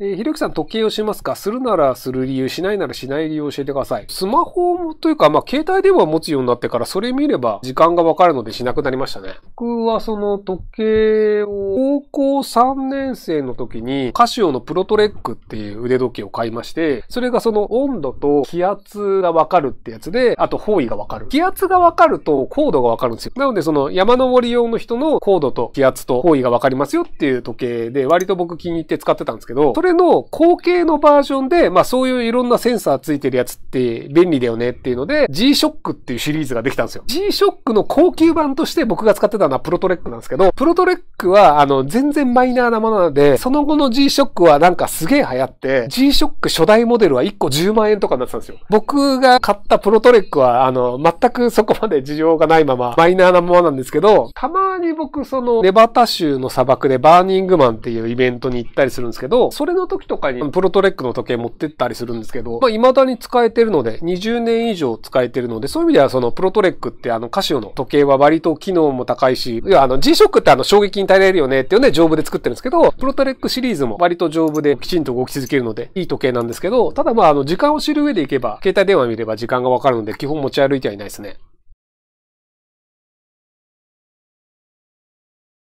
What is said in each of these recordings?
えー、ひろきさん、時計をしますかするならする理由、しないならしない理由を教えてください。スマホもというか、まあ、携帯電話を持つようになってから、それ見れば時間がわかるのでしなくなりましたね。僕はその時計を、高校3年生の時に、カシオのプロトレックっていう腕時計を買いまして、それがその温度と気圧がわかるってやつで、あと方位がわかる。気圧がわかると高度がわかるんですよ。なので、その山登り用の人の高度と気圧と方位がわかりますよっていう時計で、割と僕気に入って使ってたんですけど、それれの後継のバージョンで、まあそういういろんなセンサーついてるやつって便利だよねっていうので、G-SHOCK っていうシリーズができたんですよ。G-SHOCK の高級版として僕が使ってたのはプロトレックなんですけど、プロトレックはあの全然マイナーなものなので、その後の G-SHOCK はなんかすげえ流行って、G-SHOCK 初代モデルは1個10万円とかになってたんですよ。僕が買ったプロトレックはあの全くそこまで事情がないままマイナーなものなんですけど、たまに僕そのネバタ州の砂漠でバーニングマンっていうイベントに行ったりするんですけど、それの時とかにプロトレックの時計持ってったりするんですけど、まあ、未だに使えてるので、20年以上使えてるので、そういう意味ではそのプロトレックってあのカシオの時計は割と機能も高いし、いやあの g s h o c ってあの衝撃に耐えられるよねっていうね、丈夫で作ってるんですけど、プロトレックシリーズも割と丈夫できちんと動き続けるので、いい時計なんですけど、ただまああの時間を知る上でいけば、携帯電話見れば時間がわかるので、基本持ち歩いてはいないですね。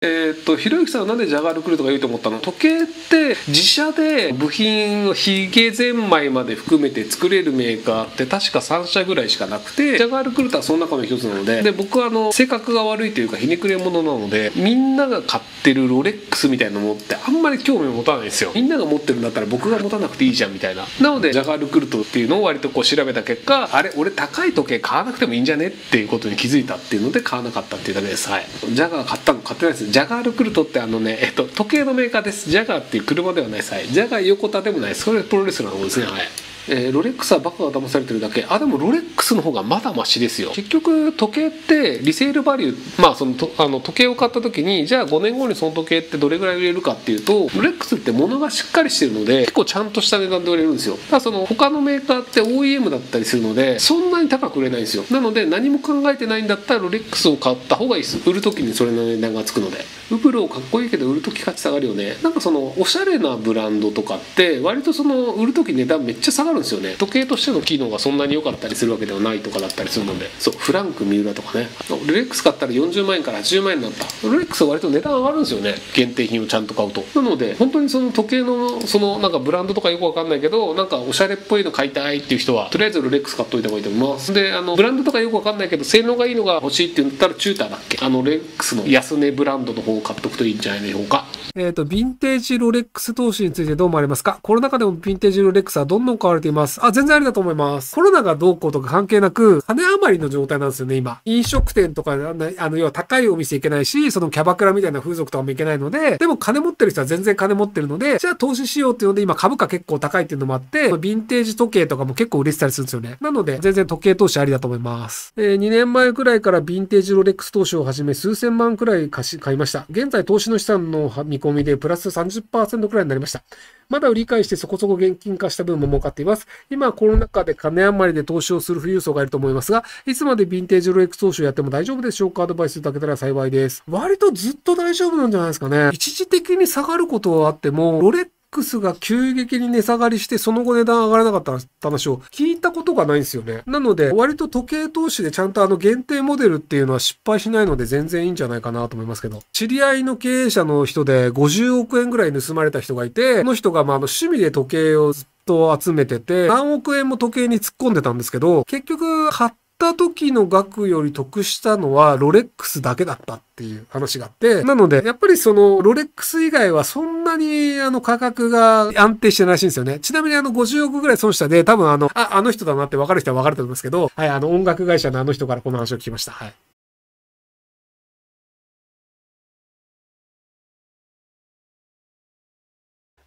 えー、っとひろゆきさんはなんでジャガールクルとか言うと思ったの時計って自社で部品をヒゲゼンマイまで含めて作れるメーカーって確か3社ぐらいしかなくてジャガールクルとはその中の一つなのでで僕はあの性格が悪いというかひねくれ者なのでみんなが買ってるロレックスみたいなものってあんまり興味を持たないんですよみんなが持ってるんだったら僕が持たなくていいじゃんみたいななのでジャガールクルトっていうのを割とこう調べた結果あれ俺高い時計買わなくてもいいんじゃねっていうことに気づいたっていうので買わなかったっていうだけですはいジャガー買ったの買ってないですジャガールクルトってあのね、えっと、時計のメーカーですジャガーっていう車ではないさい、ジャガー横田でもないそれプロレスラーの方ですねはいえー、ロレックスはバカが騙されてるだけあでもロレックスの方がまだマシですよ結局時計ってリセールバリューまあそのとあの時計を買った時にじゃあ5年後にその時計ってどれぐらい売れるかっていうとロレックスって物がしっかりしてるので結構ちゃんとした値段で売れるんですよただその他のメーカーって OEM だったりするのでそんなに高く売れないんですよなので何も考えてないんだったらロレックスを買った方がいいです売る時にそれの値段がつくのでウブローかっこいいけど売る時価値下がるよねなんかそのおしゃれなブランドとかって割とその売る時値段めっちゃ下がるんですよね時計としての機能がそんなに良かったりするわけではないとかだったりするのでそうフランク三浦とかねロレックス買ったら40万円から80万円になったロレックスは割と値段上がるんですよね限定品をちゃんと買うとなので本当にその時計のそのなんかブランドとかよくわかんないけどなんかおしゃれっぽいの買いたいっていう人はとりあえずロレックス買っといた方がいいと思いますであのブランドとかよくわかんないけど性能がいいのが欲しいって言ったらチューターだっけあのレックスの安値ブランドの方買っとくといいんじゃないでしょうか。えっ、ー、と、ヴィンテージロレックス投資についてどう思われますかコロナ禍でもヴィンテージロレックスはどんどん買われています。あ、全然ありだと思います。コロナがどうこうとか関係なく、金余りの状態なんですよね、今。飲食店とか、あの、要は高いお店行けないし、そのキャバクラみたいな風俗とかも行けないので、でも金持ってる人は全然金持ってるので、じゃあ投資しようっていうので、今株価結構高いっていうのもあって、ヴィンテージ時計とかも結構売れてたりするんですよね。なので、全然時計投資ありだと思います。えー、2年前くらいからヴィンテージロレックス投資を始め、数千万くらい貸し、買いました。現在投資の資産の見込みでプラス30%くらいになりました。まだ売り買いしてそこそこ現金化した分も儲かっています。今はコロナ禍で金余りで投資をする富裕層がいると思いますが、いつまでヴィンテージロレックス投資をやっても大丈夫でしょうかアドバイスいただけたら幸いです。割とずっと大丈夫なんじゃないですかね。一時的に下がることはあっても、ロレッックが急激に値下がりして、その後値段上がらなかった話を聞いたことがないんですよね。なので、割と時計投資でちゃんとあの限定モデルっていうのは失敗しないので全然いいんじゃないかなと思いますけど、知り合いの経営者の人で50億円ぐらい盗まれた人がいて、その人がまああの趣味で時計をと集めてて、何億円も時計に突っ込んでたんですけど、結局買っった時の額より得したのはロレックスだけだったっていう話があって、なので、やっぱりそのロレックス以外はそんなにあの価格が安定してないらしいんですよね。ちなみにあの50億ぐらい損したで、多分あの、あ、あの人だなって分かる人は分かると思いますけど、はい、あの音楽会社のあの人からこの話を聞きました。はい。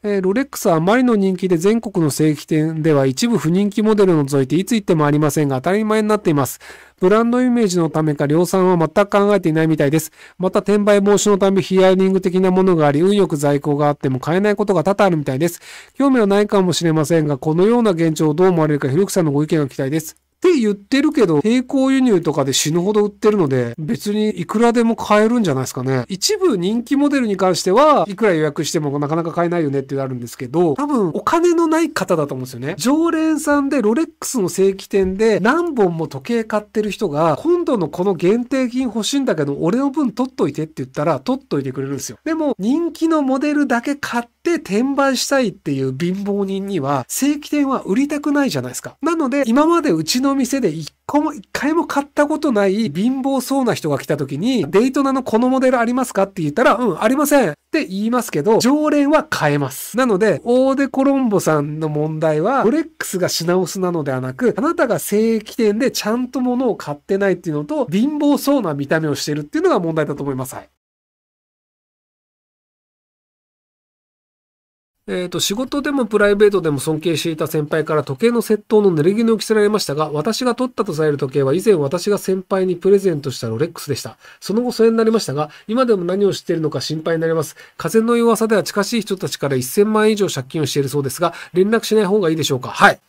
えー、ロレックスはあまりの人気で全国の正規店では一部不人気モデルを除いていつ行ってもありませんが当たり前になっています。ブランドイメージのためか量産は全く考えていないみたいです。また転売防止のためヒアリング的なものがあり、運よく在庫があっても買えないことが多々あるみたいです。興味はないかもしれませんが、このような現状をどう思われるか、ひろきさんのご意見が期待です。って言ってるけど、並行輸入とかで死ぬほど売ってるので、別にいくらでも買えるんじゃないですかね。一部人気モデルに関しては、いくら予約してもなかなか買えないよねってなうあるんですけど、多分お金のない方だと思うんですよね。常連さんでロレックスの正規店で何本も時計買ってる人が、今度のこの限定品欲しいんだけど、俺の分取っといてって言ったら、取っといてくれるんですよ。でも、人気のモデルだけ買って転売したいっていう貧乏人には、正規店は売りたくないじゃないですか。なので、今までうちのの店で一個も、一回も買ったことない貧乏そうな人が来た時に、デイトナのこのモデルありますかって言ったら、うん、ありませんって言いますけど、常連は買えます。なので、オーデコロンボさんの問題は、ロレックスが品薄なのではなく、あなたが正規店でちゃんと物を買ってないっていうのと、貧乏そうな見た目をしてるっていうのが問題だと思います。はいえっ、ー、と、仕事でもプライベートでも尊敬していた先輩から時計の窃盗の濡れ衣を着せられましたが、私が取ったとされる時計は以前私が先輩にプレゼントしたロレックスでした。その後疎遠になりましたが、今でも何を知っているのか心配になります。風の噂では近しい人たちから1000万円以上借金をしているそうですが、連絡しない方がいいでしょうかはい。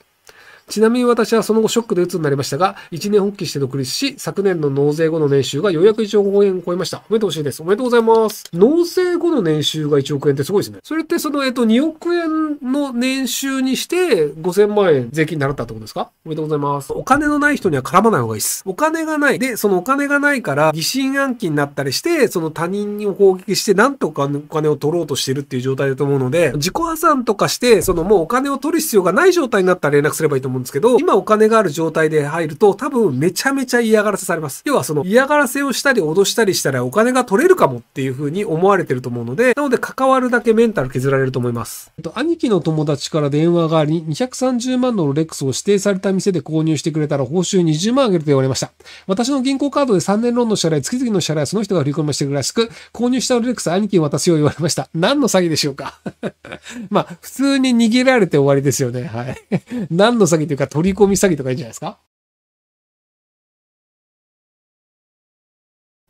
ちなみに私はその後ショックで鬱になりましたが、一年発起して独立し、昨年の納税後の年収がようやく1億円を超えました。おめでとういす。おめでとうございます。納税後の年収が1億円ってすごいですね。それってその、えっと、2億円の年収にして、5000万円税金になったってことですかおめでとうございます。お金のない人には絡まない方がいいです。お金がない。で、そのお金がないから、疑心暗鬼になったりして、その他人を攻撃して、なんとかお金を取ろうとしてるっていう状態だと思うので、自己破産とかして、そのもうお金を取る必要がない状態になったら連絡すればいいと思ううんですけど、今お金がある状態で入ると、多分めちゃめちゃ嫌がらせされます。要はその嫌がらせをしたり脅したりしたらお金が取れるかもっていう風に思われてると思うので、なので関わるだけメンタル削られると思います。えっと、兄貴の友達から電話があり、230万のロレックスを指定された店で購入してくれたら報酬20万あげると言われました。私の銀行カードで3年ローンの支払い、月々の支払いその人が振り込みしてくるらしく、購入したロレックス兄貴に渡すよう言われました。何の詐欺でしょうか まあ、普通に逃げられて終わりですよね。はい。何の詐欺というか取り込み詐欺とかいいんじゃないですか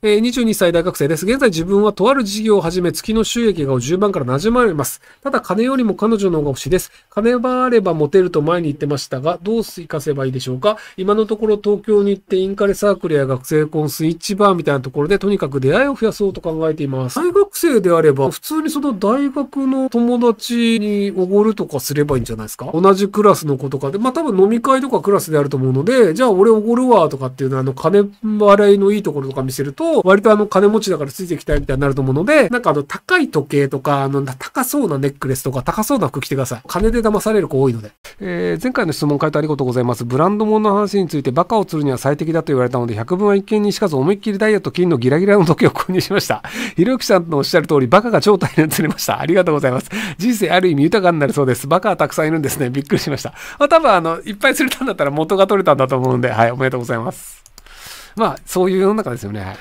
えー、22歳大学生です。現在自分はとある事業を始め、月の収益が10万から70万あります。ただ金よりも彼女の方が欲しいです。金はあればモテると前に言ってましたが、どう生かせばいいでしょうか今のところ東京に行ってインカレサークルや学生コンスイッチバーみたいなところでとにかく出会いを増やそうと考えています。大学生であれば、普通にその大学の友達におごるとかすればいいんじゃないですか同じクラスの子とかで、まあ多分飲み会とかクラスであると思うので、じゃあ俺おごるわとかっていうのはあの金払いのいいところとか見せると、割とあの、金持ちだからついてきたいみたいになると思うので、なんかあの、高い時計とか、あの、高そうなネックレスとか、高そうな服着てください。金で騙される子多いので。えー、前回の質問回答ありがとうございます。ブランド物の話について、バカを釣るには最適だと言われたので、100分は一見にしかず、思いっきりダイヤと金のギラギラの時計を購入しました。ひろゆきさんのおっしゃる通り、バカが超大変釣れました。ありがとうございます。人生ある意味豊かになるそうです。バカはたくさんいるんですね。びっくりしました。まあ、多分あの、いっぱい釣れたんだったら元が取れたんだと思うんで、はい、おめでとうございます。まあ、そういう世の中ですよね。